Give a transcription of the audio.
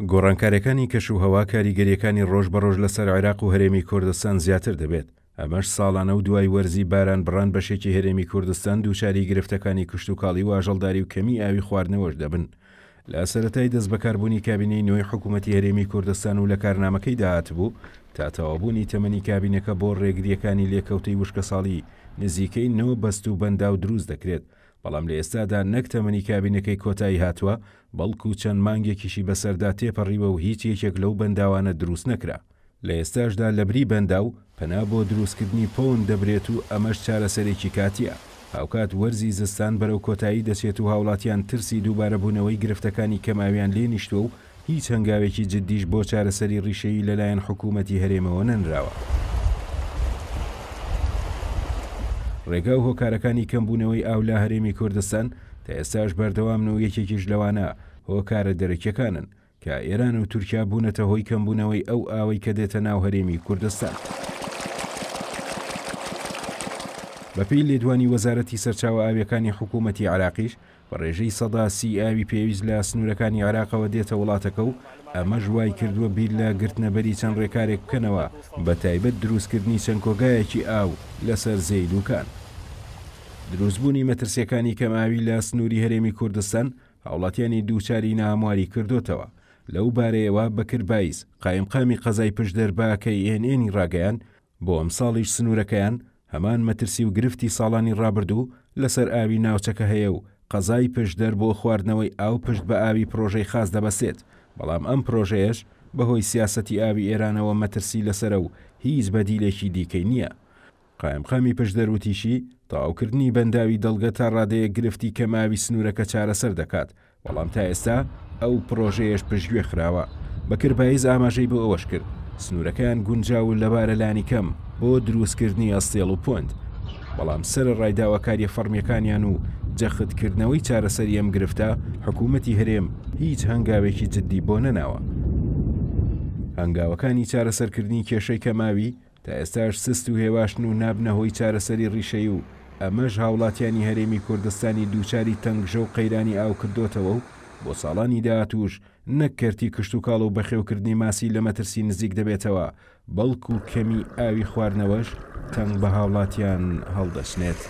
گۆڕانکاریەکانی کەش و هەوا کاریگەریەکانی ڕۆژ بەڕۆژ لەسەر عێراق و هەرێمی کوردستان زیاتر دەبێت ئەمەش ساڵانە و دوای وەرزی باران بڕان بەشێکی هەرێمی کوردستان دووشاری گرفتەکانی کوشت و کاڵی و ئاژەڵداری و کەمی ئاوی خواردنەوەش دەبن لە سەتای دەست بەکاربوونی کابینەی نوێی حکوومەتتی هەرێمی کوردستان و لە کارنامەکەی داهات بوو تا تەوابوونی تەمەنی کابینەکە بۆ ڕێگریەکانی لێکەوتەی وشکە ساڵی نزیکەی نەوە بەست و بەندا و دروست دەکرێت بەڵام لە ئێستادا نەک تەمەنی کابینەکەی کۆتایی هاتووە بەڵکو چەند مانگێکیشی بەسەردا تێپەڕیوە و هیچ یەکێک لەو بەنداوانە دروست نەکرا لە ئێستاشدا لەبری بەندا و پەنا بۆ دروستکردنی پۆن دەبرێت و ئەمەش چارەسەرێکی کاتیە هاوکات وەرزی زستان بەرەو کۆتایی دەچێت و هاوڵاتیان ترسی دووبارە بوونەوەی گرفتەکانی کەماویان لێنیشتوە و هیچ هەنگاوێکی جدیش بۆ چارەسەری ڕیشەی لەلایەن حکوومەتی هەرێمەوە نەنراوە. ڕێگا و هۆکارەکانی کەمبوونەوەی ئاو لە هەرێمی کوردستان تا ئێستاش بەردەوامن و یەکێکیش لەوانە هۆکارە دەرەکیەکانن کە ئێران و تورکیا بوونەتە هۆی کەمبوونەوەی ئەو ئاوەی کە دێتە ناو هەرێمی کوردستان. بەپی لێدوانی وەزارەتی سەرچاوە ئاویەکانی حکوومەتی عراقیش بە ڕێژەی سەدا سی ئاوی پێویست لە سنوورەکانی عراقەوە دێتە وڵاتەکە و ئەمە ژوای کردووە بیر لە گرتنەبەری چەند ڕێکارێک بکەنەوە بە تایبەت دروستکردنی چەند کۆگایەکی ئاو لەسەر زەیلوکان. دروستبوونی مەترسیەکانی کەماوی لە سنووری هەرێمی کوردستان هاوڵاتیانی دووچاری نامواری کردوتەوە. لەو بارەیەوە بەکربایز قایمقامی قەزای پشت دەرباکەی ئێنێنی ڕاگەیان بۆ ئەم ساڵیش سنوورەکەیان هەمان مەترسی و گرفتی ساڵانی ڕابردوو لەسەر ئاوی ناوچەکە هەیە و قەزای پشدەر بۆ خواردنەوەی ئاو پشت بە ئاوی پرۆژەی خاص دەبەسێت بەڵام ئەم پرۆژەیەش بەهۆی سیاسەتی ئاوی ئێرانەوە مەترسی لەسرە و هیچ بەدیلێکی دیکەی نییە قایمخەمی پشدەروتیشی تەواوکردنی بەنداوی دەڵگە تا ڕادەیە گرفتی کەماوی سنوورەکە چارەسەر دەکات بەڵام تا ئێستا ئەو پرۆژەیەش پشتگوێ خراوە بەکربایز ئاماژەی بۆ ئەوەش کرد سنوورەکان گونجاو لەبارە لانی کەم بۆ دروستکردنی ئەستێڵ و پند بەڵام سەر ڕایداوە کاریە فەرمیەکانیان و جەختکردنەوەی چارەسەری ئەم گرفتە حکوومەتی هەرێم هیچ هەنگاوێکی جددی بۆ نەناوە هەنگاوەکانی چارەسەرکردنی کێشەی کەماوی تا ئێستاش سست و هێواشن و نابنەهۆی چارەسەری ڕیشەی و ئەمەش هاوڵاتیانی هەرێمی کوردستانی دووچاری تەنگژە و قەیرانی ئاو کردوتەوە و بۆ ساڵانی داهاتوش نەککەرتی کشت و کاڵ و بەخێوکردنی ماسی لە مەترسی نزیک دەبێتەوە بەڵکو کەمی ئاوی خواردنەوەش تەنگ بە هاوڵاتیان هەڵدەسنێت.